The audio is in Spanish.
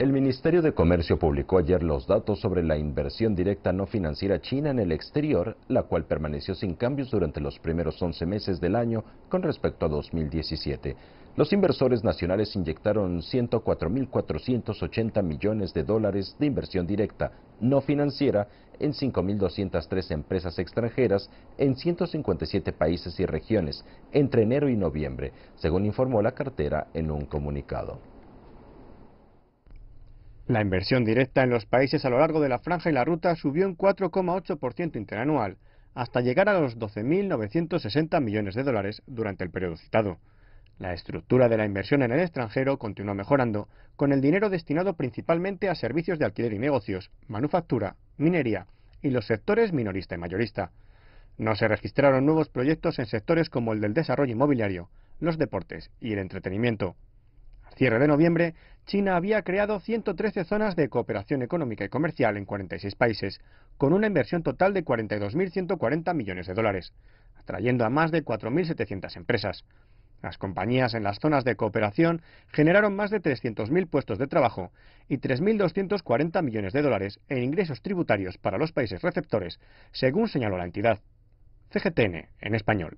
El Ministerio de Comercio publicó ayer los datos sobre la inversión directa no financiera china en el exterior, la cual permaneció sin cambios durante los primeros 11 meses del año con respecto a 2017. Los inversores nacionales inyectaron 104.480 millones de dólares de inversión directa no financiera en 5.203 empresas extranjeras en 157 países y regiones entre enero y noviembre, según informó la cartera en un comunicado. La inversión directa en los países a lo largo de la franja y la ruta subió en 4,8% interanual, hasta llegar a los 12.960 millones de dólares durante el periodo citado. La estructura de la inversión en el extranjero continuó mejorando, con el dinero destinado principalmente a servicios de alquiler y negocios, manufactura, minería y los sectores minorista y mayorista. No se registraron nuevos proyectos en sectores como el del desarrollo inmobiliario, los deportes y el entretenimiento. Al cierre de noviembre China había creado 113 zonas de cooperación económica y comercial en 46 países, con una inversión total de 42.140 millones de dólares, atrayendo a más de 4.700 empresas. Las compañías en las zonas de cooperación generaron más de 300.000 puestos de trabajo y 3.240 millones de dólares en ingresos tributarios para los países receptores, según señaló la entidad. CGTN, en español.